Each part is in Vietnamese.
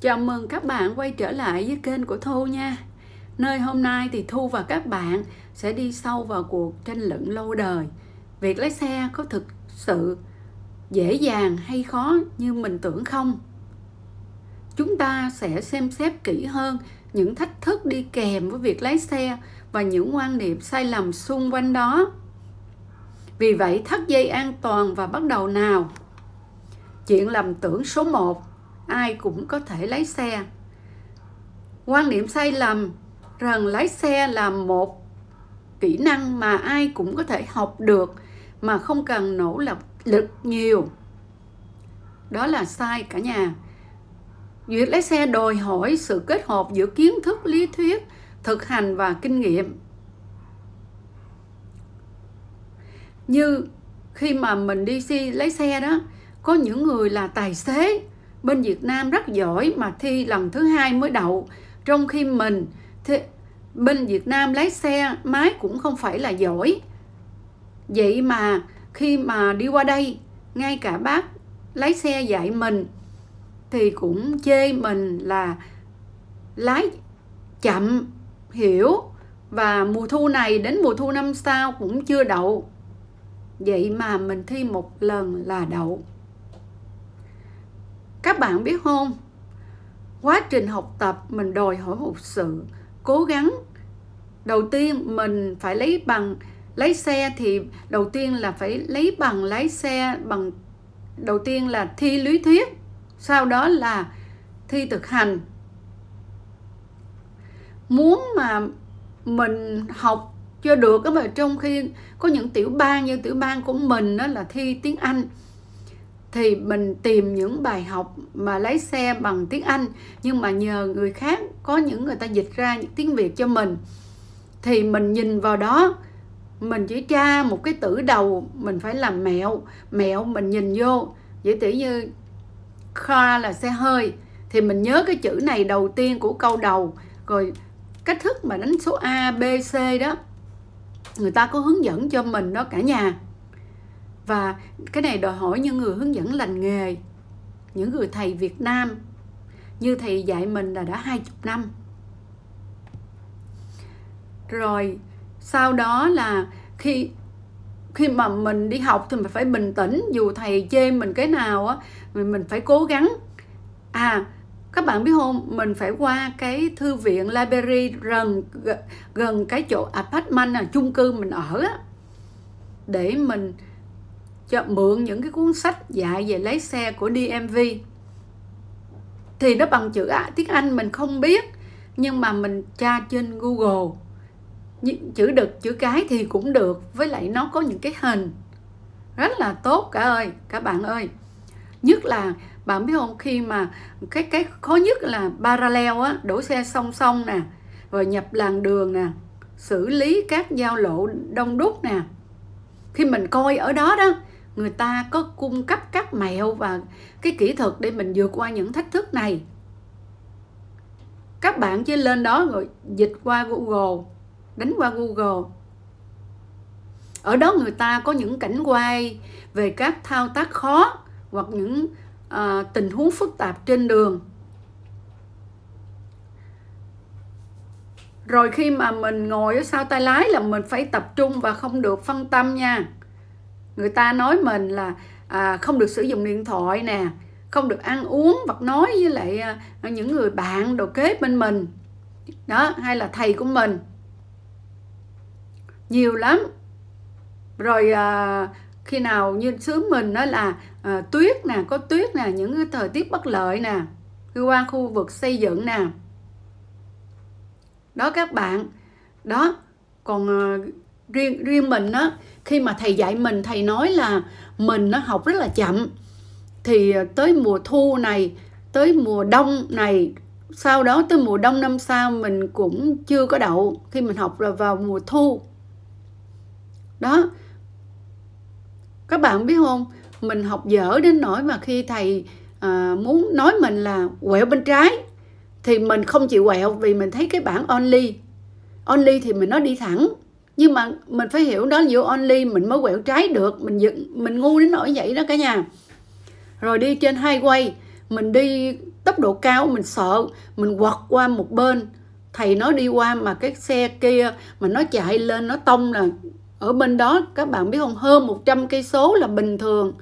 Chào mừng các bạn quay trở lại với kênh của Thu nha Nơi hôm nay thì Thu và các bạn sẽ đi sâu vào cuộc tranh luận lâu đời Việc lái xe có thực sự dễ dàng hay khó như mình tưởng không? Chúng ta sẽ xem xét kỹ hơn những thách thức đi kèm với việc lái xe và những quan niệm sai lầm xung quanh đó Vì vậy thắt dây an toàn và bắt đầu nào? Chuyện lầm tưởng số 1 ai cũng có thể lái xe quan niệm sai lầm rằng lái xe là một kỹ năng mà ai cũng có thể học được mà không cần nỗ lực lực nhiều đó là sai cả nhà việc lái xe đòi hỏi sự kết hợp giữa kiến thức lý thuyết thực hành và kinh nghiệm như khi mà mình đi xe, lái xe đó có những người là tài xế bên Việt Nam rất giỏi mà thi lần thứ hai mới đậu trong khi mình thi, bên Việt Nam lái xe máy cũng không phải là giỏi vậy mà khi mà đi qua đây ngay cả bác lái xe dạy mình thì cũng chê mình là lái chậm hiểu và mùa thu này đến mùa thu năm sau cũng chưa đậu vậy mà mình thi một lần là đậu các bạn biết không quá trình học tập mình đòi hỏi một sự cố gắng đầu tiên mình phải lấy bằng lấy xe thì đầu tiên là phải lấy bằng lái xe bằng đầu tiên là thi lý thuyết sau đó là thi thực hành muốn mà mình học cho được mà trong khi có những tiểu bang như tiểu bang của mình đó là thi tiếng Anh thì mình tìm những bài học mà lái xe bằng tiếng Anh nhưng mà nhờ người khác có những người ta dịch ra những tiếng Việt cho mình thì mình nhìn vào đó mình chỉ tra một cái tử đầu mình phải làm mẹo mẹo mình nhìn vô dễ tỉ như car là xe hơi thì mình nhớ cái chữ này đầu tiên của câu đầu rồi cách thức mà đánh số a b c đó người ta có hướng dẫn cho mình đó cả nhà và cái này đòi hỏi những người hướng dẫn lành nghề những người thầy Việt Nam như thầy dạy mình là đã hai chục năm rồi sau đó là khi khi mà mình đi học thì mình phải bình tĩnh dù thầy chê mình cái nào á mình mình phải cố gắng à các bạn biết không mình phải qua cái thư viện library gần gần cái chỗ apartment là chung cư mình ở á để mình cho mượn những cái cuốn sách dạy về lấy xe của DMV thì nó bằng chữ tiếng Anh mình không biết nhưng mà mình tra trên Google những chữ đực chữ cái thì cũng được với lại nó có những cái hình rất là tốt cả ơi các bạn ơi nhất là bạn biết không khi mà cái cái khó nhất là parallel á đổ xe song song nè rồi nhập làn đường nè xử lý các giao lộ đông đúc nè khi mình coi ở đó đó người ta có cung cấp các mẹo và cái kỹ thuật để mình vượt qua những thách thức này các bạn chỉ lên đó rồi dịch qua google đánh qua google ở đó người ta có những cảnh quay về các thao tác khó hoặc những à, tình huống phức tạp trên đường rồi khi mà mình ngồi ở sau tay lái là mình phải tập trung và không được phân tâm nha người ta nói mình là à, không được sử dụng điện thoại nè không được ăn uống vật nói với lại à, những người bạn đồ kế bên mình đó hay là thầy của mình nhiều lắm rồi à, khi nào như xứ mình đó là à, tuyết nè có tuyết nè những cái thời tiết bất lợi nè khi qua khu vực xây dựng nè đó các bạn đó còn à, riêng riêng mình á khi mà thầy dạy mình thầy nói là mình nó học rất là chậm thì ờ, tới mùa thu này tới mùa đông này sau đó tới mùa đông năm sau mình cũng chưa có đậu khi mình học là vào mùa thu đó các bạn biết không mình học dở đến nỗi mà khi thầy à, muốn nói mình là quẹo bên trái thì mình không chịu quẹo vì mình thấy cái bảng only only thì mình nó đi thẳng nhưng mà mình phải hiểu đó you only mình mới quẹo trái được mình dựng mình ngu đến nỗi vậy đó cả nhà rồi đi trên highway mình đi tốc độ cao mình sợ mình quật qua một bên thầy nó đi qua mà cái xe kia mà nó chạy lên nó tông là ở bên đó các bạn biết không hơn 100 cây số là bình thường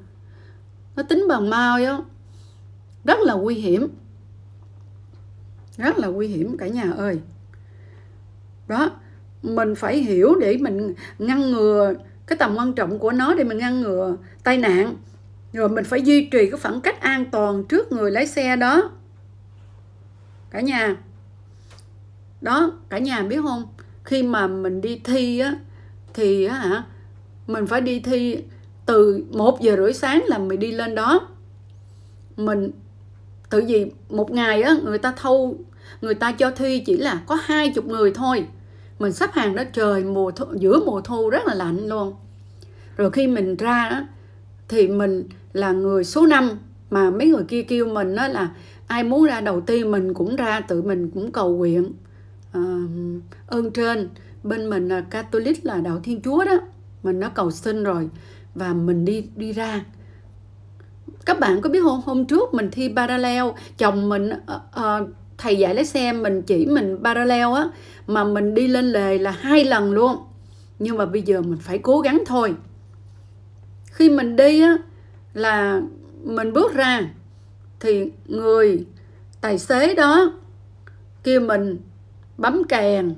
nó tính bằng mau đó rất là nguy hiểm rất là nguy hiểm cả nhà ơi đó mình phải hiểu để mình ngăn ngừa cái tầm quan trọng của nó để mình ngăn ngừa tai nạn rồi mình phải duy trì cái khoảng cách an toàn trước người lái xe đó cả nhà đó cả nhà biết không khi mà mình đi thi á thì á hả mình phải đi thi từ một giờ rưỡi sáng là mình đi lên đó mình tự vì một ngày á người ta thâu người ta cho thi chỉ là có hai chục người thôi mình sắp hàng đó trời mùa thu, giữa mùa thu rất là lạnh luôn rồi khi mình ra đó, thì mình là người số 5 mà mấy người kia kêu mình đó là ai muốn ra đầu tiên mình cũng ra tự mình cũng cầu nguyện à, ơn trên bên mình là Catholic là đạo Thiên Chúa đó mình đã cầu xin rồi và mình đi đi ra các bạn có biết không hôm trước mình thi parallel chồng mình uh, uh, thầy dạy lái xe mình chỉ mình parallel á mà mình đi lên lề là hai lần luôn nhưng mà bây giờ mình phải cố gắng thôi khi mình đi á là mình bước ra thì người tài xế đó kêu mình bấm kèn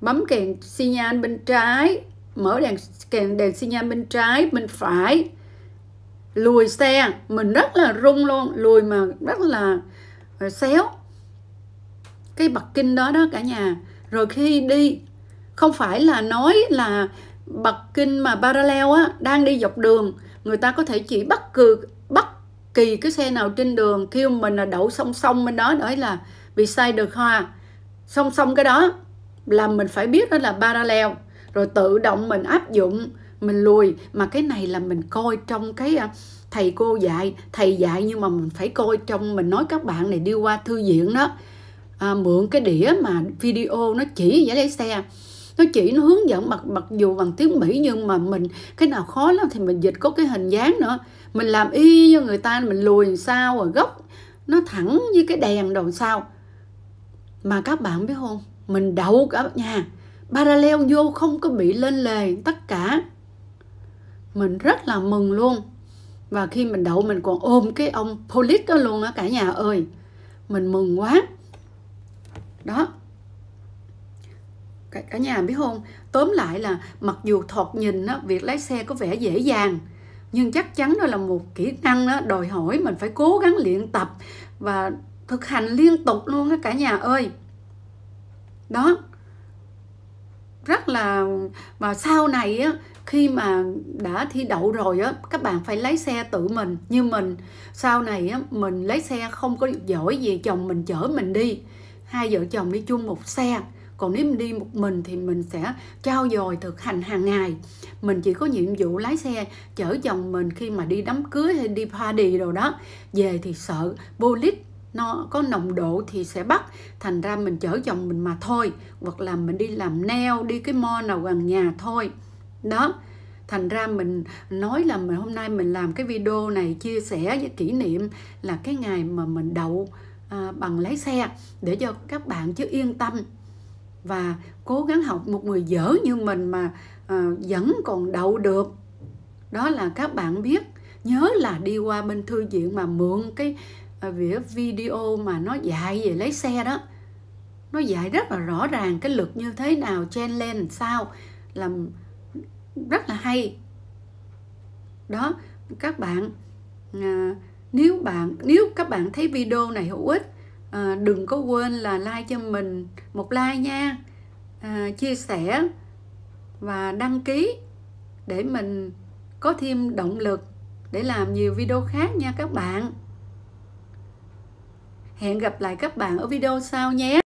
bấm kèn xi nhan bên trái mở đèn kèn đèn xi nhan bên trái bên phải lùi xe mình rất là rung luôn lùi mà rất là rồi xéo cái bậc kinh đó đó cả nhà rồi khi đi không phải là nói là bậc kinh mà parallel á đang đi dọc đường người ta có thể chỉ bất cứ bất kỳ cái xe nào trên đường kêu mình là đậu song song bên đó đấy là bị sai được hoa song song cái đó là mình phải biết đó là parallel rồi tự động mình áp dụng mình lùi mà cái này là mình coi trong cái à, thầy cô dạy thầy dạy nhưng mà mình phải coi trong mình nói các bạn này đi qua thư viện đó à, mượn cái đĩa mà video nó chỉ giải lấy xe nó chỉ nó hướng dẫn mặc mặc dù bằng tiếng mỹ nhưng mà mình cái nào khó lắm thì mình dịch có cái hình dáng nữa mình làm y cho người ta mình lùi sao rồi gốc nó thẳng với cái đèn đầu sao mà các bạn biết không mình đậu cả nhà parallel vô không có bị lên lề tất cả mình rất là mừng luôn và khi mình đậu mình còn ôm cái ông polit đó luôn á cả nhà ơi mình mừng quá đó cả, cả nhà biết không tóm lại là mặc dù thoạt nhìn á, việc lái xe có vẻ dễ dàng nhưng chắc chắn đó là một kỹ năng đó, đòi hỏi mình phải cố gắng luyện tập và thực hành liên tục luôn á cả nhà ơi đó rất là mà sau này á khi mà đã thi đậu rồi á các bạn phải lấy xe tự mình như mình sau này á mình lấy xe không có giỏi gì chồng mình chở mình đi hai vợ chồng đi chung một xe còn nếu mình đi một mình thì mình sẽ trao dồi thực hành hàng ngày mình chỉ có nhiệm vụ lái xe chở chồng mình khi mà đi đám cưới hay đi party rồi đó về thì sợ police nó có nồng độ thì sẽ bắt thành ra mình chở chồng mình mà thôi hoặc là mình đi làm neo đi cái mo nào gần nhà thôi đó thành ra mình nói là mình hôm nay mình làm cái video này chia sẻ với kỷ niệm là cái ngày mà mình đậu à, bằng lái xe để cho các bạn chứ yên tâm và cố gắng học một người dở như mình mà à, vẫn còn đậu được đó là các bạn biết nhớ là đi qua bên thư viện mà mượn cái à, vỉa video mà nó dạy về lấy xe đó nó dạy rất là rõ ràng cái lực như thế nào chen lên sao làm rất là hay đó các bạn à, nếu bạn nếu các bạn thấy video này hữu ích à, đừng có quên là like cho mình một like nha à, chia sẻ và đăng ký để mình có thêm động lực để làm nhiều video khác nha các bạn hẹn gặp lại các bạn ở video sau nhé